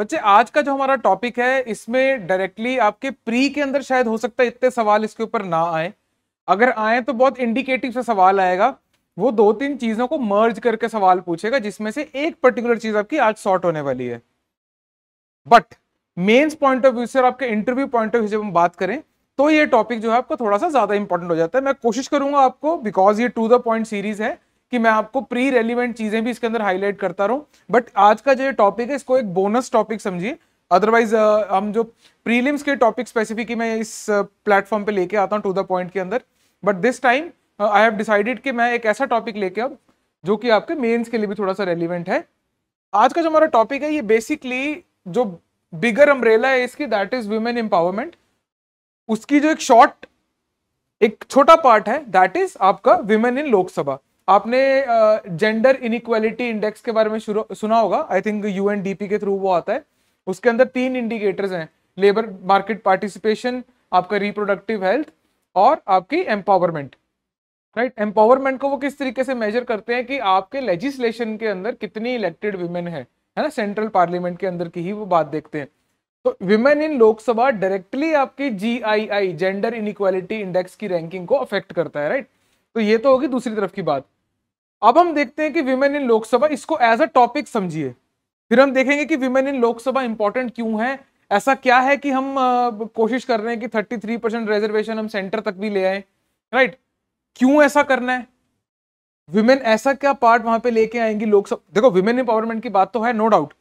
बच्चे आज का जो हमारा टॉपिक है इसमें डायरेक्टली आपके प्री के अंदर शायद हो सकता है इतने सवाल इसके ऊपर ना आए अगर आए तो बहुत इंडिकेटिव से सवाल आएगा वो दो तीन चीजों को मर्ज करके सवाल पूछेगा जिसमें से एक पर्टिकुलर चीज आपकी आज सॉर्ट होने वाली है but mains point of view से और आपके इंटरव्यू पॉइंट ऑफ व्यू जब हम बात करें तो ये टॉपिक जो है आपको थोड़ा सा ज्यादा इंपॉर्टेंट हो जाता है मैं कोशिश करूंगा आपको बिकॉज ये टू द पॉइंट सीरीज है कि मैं आपको प्री रेलिवेंट चीजें भी इसके अंदर हाईलाइट करता रहूं बट आज का जो टॉपिक है इसको एक बोनस टॉपिक समझिए अदरवाइज हम जो प्रीलिम्स के टॉपिक स्पेसिफिक मैं इस प्लेटफॉर्म पे लेके आता हूँ टू द पॉइंट के अंदर but this time I have decided कि मैं एक ऐसा टॉपिक लेके अब जो कि आपके मेन्स के लिए भी थोड़ा सा रेलिवेंट है आज का जो हमारा टॉपिक है ये बेसिकली जो बिगर अम्ब्रेला है इसकी दैट इज वुमेन एम्पावरमेंट उसकी जो एक शॉर्ट एक छोटा पार्ट है दैट इज आपका वुमेन इन लोकसभा आपने जेंडर इनिक्वालिटी इंडेक्स के बारे में सुना होगा आई थिंक यूएनडीपी के थ्रू वो आता है उसके अंदर तीन इंडिकेटर्स हैं लेबर मार्केट पार्टिसिपेशन आपका रिप्रोडक्टिव हेल्थ और आपकी एम्पावरमेंट राइट एम्पावरमेंट को वो किस तरीके से मेजर करते हैं कि आपके लेजिस्लेशन के अंदर कितनी इलेक्टेड वीमेन है है ना सेंट्रल पार्लियामेंट के अंदर की ही वो बात देखते हैं तो विमेन इन लोकसभा डायरेक्टली आपकी G I I gender inequality index की रैंकिंग को अफेक्ट करता है राइट तो ये तो होगी दूसरी तरफ की बात अब हम देखते हैं कि विमेन इन लोकसभा इसको एज अ टॉपिक समझिए फिर हम देखेंगे कि विमेन इन लोकसभा इंपॉर्टेंट क्यों है ऐसा क्या है कि हम कोशिश कर रहे हैं कि 33 परसेंट रिजर्वेशन हम सेंटर तक भी ले आए राइट क्यों ऐसा करना है विमेन ऐसा क्या पार्ट वहां पे लेके आएंगी लोकसभा देखो विमेन एम्पावरमेंट की बात तो है नो no डाउट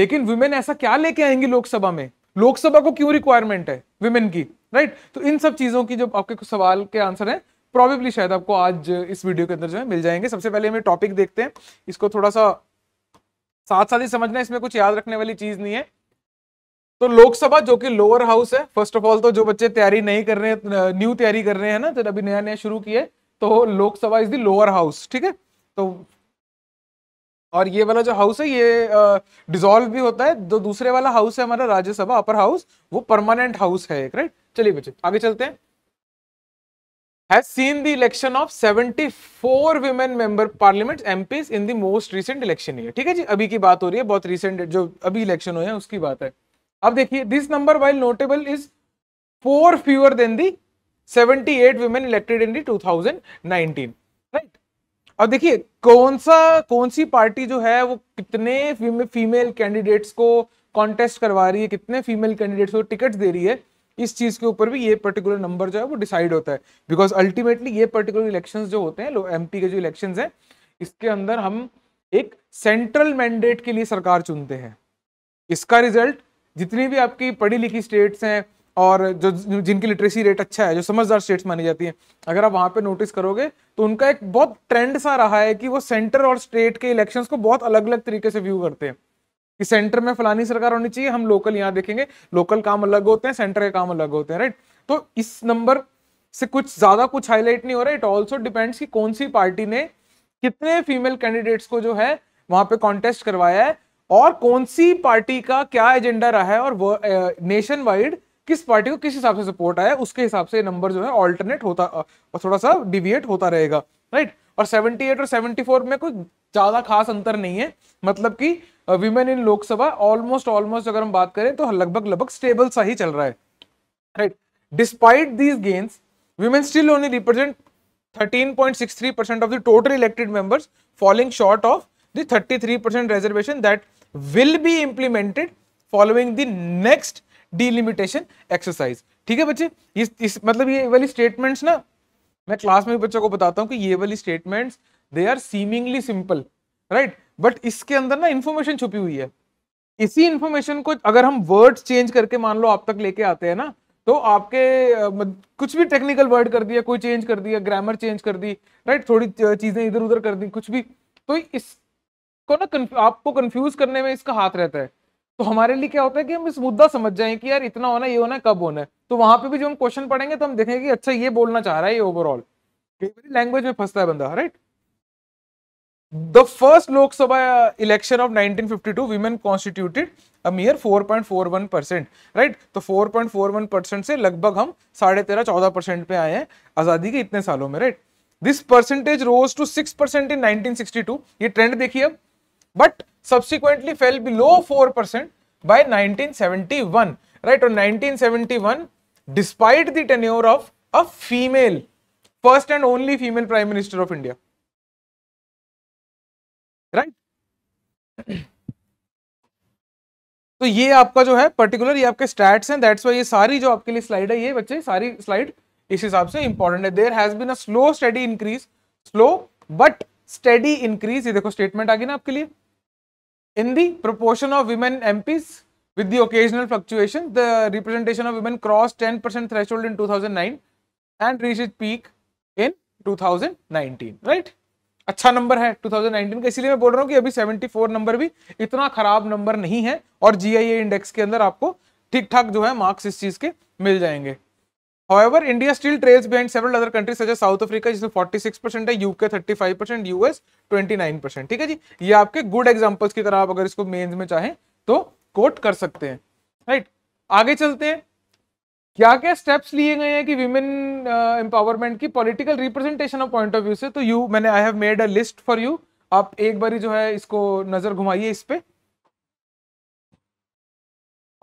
लेकिन विमेन ऐसा क्या लेके आएंगी लोकसभा में लोकसभा को क्यों रिक्वायरमेंट है विमेन की राइट तो इन सब चीजों की जो आपके कुछ सवाल के आंसर है प्रॉबेबली शायद आपको आज इस वीडियो के अंदर जो है मिल जाएंगे सबसे पहले हमें टॉपिक देखते हैं इसको थोड़ा सा साथ साथ ही समझना इसमें कुछ याद रखने वाली चीज नहीं है तो लोकसभा जो कि लोअर हाउस है फर्स्ट ऑफ ऑल तो जो बच्चे तैयारी नहीं कर रहे हैं न्यू तैयारी कर रहे हैं ना तो अभी नया नया शुरू किए तो Lok Sabha is the lower house ठीक है तो और ये वाला जो हाउस है ये डिसॉल्व भी होता है जो दूसरे वाला हाउस है हमारा राज्यसभा अपर हाउस वो परमानेंट हाउस है एक राइट चलिए बच्चे आगे चलते हैं has seen the election of 74 women member parliament MPs in the most recent election year ठीक है जी अभी की बात हो रही है बहुत recent जो अभी election हुए हैं उसकी बात है अब देखिए this number while notable is four fewer than the 78 women elected in the 2019 Right? अब देखिए कौन सा कौन सी पार्टी जो है वो कितने फीमेल कैंडिडेट्स को कॉन्टेस्ट करवा रही है कितने फीमेल कैंडिडेट्स को टिकट दे रही है इस चीज के ऊपर भी ये पर्टिकुलर नंबर जो है वो डिसाइड होता है बिकॉज अल्टीमेटली ये पर्टिकुलर इलेक्शन जो होते हैं एम के जो इलेक्शन है इसके अंदर हम एक सेंट्रल मैंडेट के लिए सरकार चुनते हैं इसका रिजल्ट जितनी भी आपकी पढ़ी लिखी स्टेट्स हैं और जो जिनकी लिटरेसी रेट अच्छा है जो समझदार स्टेट्स मानी जाती हैं अगर आप वहां पे नोटिस करोगे तो उनका एक बहुत ट्रेंड सा रहा है कि वो सेंटर और स्टेट के इलेक्शंस को बहुत अलग अलग तरीके से व्यू करते हैं कि सेंटर में फलानी सरकार होनी चाहिए हम लोकल यहाँ देखेंगे लोकल काम अलग होते हैं सेंटर के काम अलग होते हैं राइट तो इस नंबर से कुछ ज्यादा कुछ हाईलाइट नहीं हो रहा इट ऑल्सो डिपेंड्स कि कौन सी पार्टी ने कितने फीमेल कैंडिडेट्स को जो है वहां पे कॉन्टेस्ट करवाया है और कौन सी पार्टी का क्या एजेंडा रहा है और नेशन वाइड किस पार्टी को किस हिसाब से सपोर्ट आया उसके हिसाब से नंबर जो है ऑल्टरनेट होता थोड़ा सा डिविएट होता रहेगा राइट और 78 और 74 में कोई ज्यादा खास अंतर नहीं है मतलब कि women in Lok Sabha almost almost अगर हम बात करें तो लगभग लगभग स्टेबल सा ही चल रहा है right despite these gains women still only represent 13.63 percent of the total elected members following short of the 33 percent reservation that will be implemented following the next delimitation exercise ठीक है बच्चे इस, इस मतलब ये वाली स्टेटमेंट्स ना मैं क्लास में भी बच्चों को बताता हूँ कि ये वाली statements they are seemingly simple right but इसके अंदर ना इन्फॉर्मेशन छुपी हुई है इसी इन्फॉर्मेशन को अगर हम वर्ड्स चेंज करके मान लो आप तक लेके आते हैं ना तो आपके कुछ भी टेक्निकल वर्ड कर दिया कोई चेंज कर दिया ग्रामर चेंज कर दी राइट थोड़ी चीजें इधर उधर कर दी कुछ भी तो इसको ना आपको कंफ्यूज करने में इसका हाथ रहता है तो हमारे लिए क्या होता है कि हम इस मुद्दा समझ जाएं कि यार इतना होना ये होना है कब होना है तो वहां पे भी जो हम क्वेश्चन पढ़ेंगे तो हम देखेंगे कि अच्छा ये बोलना चाह रहा है ये ओवरऑल लैंग्वेज में फंसता है बंदा right the first Lok Sabha election of 1952 women constituted a mere 4.41 percent right तो 4.41 परसेंट से लगभग हम साढ़े तेरह चौदह परसेंट पे आए हैं आजादी के इतने सालों में right this percentage rose to six percent in nineteen ये ट्रेंड देखिए अब but subsequently fell below four percent by nineteen right और 1971 despite the tenure of a female, first and only female Prime Minister of India. Right? तो ये आपका जो है particular ये आपके स्टैट्स हैं दैट्स ये सारी जो आपके लिए स्लाइड है ये बच्चे सारी स्लाइड इस हिसाब से इंपॉर्टेंट है there has been a slow steady increase slow but steady increase ये देखो स्टेटमेंट आ गई ना आपके लिए in the proportion of women MPs With the occasional fluctuation, the representation of women crossed 10% threshold in 2009 and reached its peak in 2019, right? अच्छा number है 2019 का इसीलिए मैं बोल रहा हूँ कि अभी 74 नंबर भी इतना खराब नंबर नहीं है और जीआईए इंडेक्स के अंदर आपको ठीक ठाक जो है मार्क्स इस चीज के मिल जाएंगे However, India still trails behind several other countries such as South Africa जिसमें 46% है, UK 35%, US 29%. ठीक है जी, ये आपके गुड एग्जांपल्स की तरह आप अगर इसको मेंस में चाहें तो कोट कर सकते हैं राइट आगे चलते हैं क्या क्या स्टेप्स लिए गए हैं कि विमेन एम्पावरमेंट uh, की political representation of point of view से तो यू मैंने I have made a list for you आप एक बारी जो है इसको नजर घुमाइए इस पर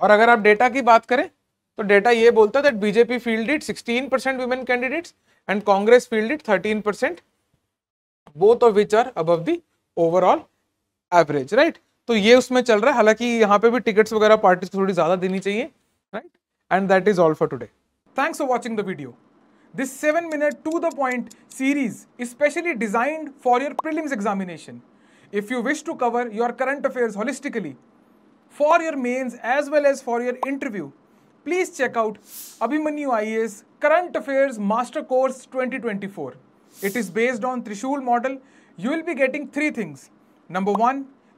और अगर आप डेटा की बात करें तो डेटा ये बोलता है that BJP fielded 16 percent women candidates and Congress fielded 13 percent both of which are above the overall average right तो ये उसमें चल रहा है हालांकि यहाँ पे भी टिकट्स वगैरह पार्टी थोड़ी ज्यादा देनी चाहिए right and that is all for today thanks for watching the video this seven minute to the point series specially designed for your prelims examination if you wish to cover your current affair holistically for your mains as well as for your interview please check out Abhimanyu IAS current affair master course twenty twenty four it is based on Trishul model you will be getting three things number one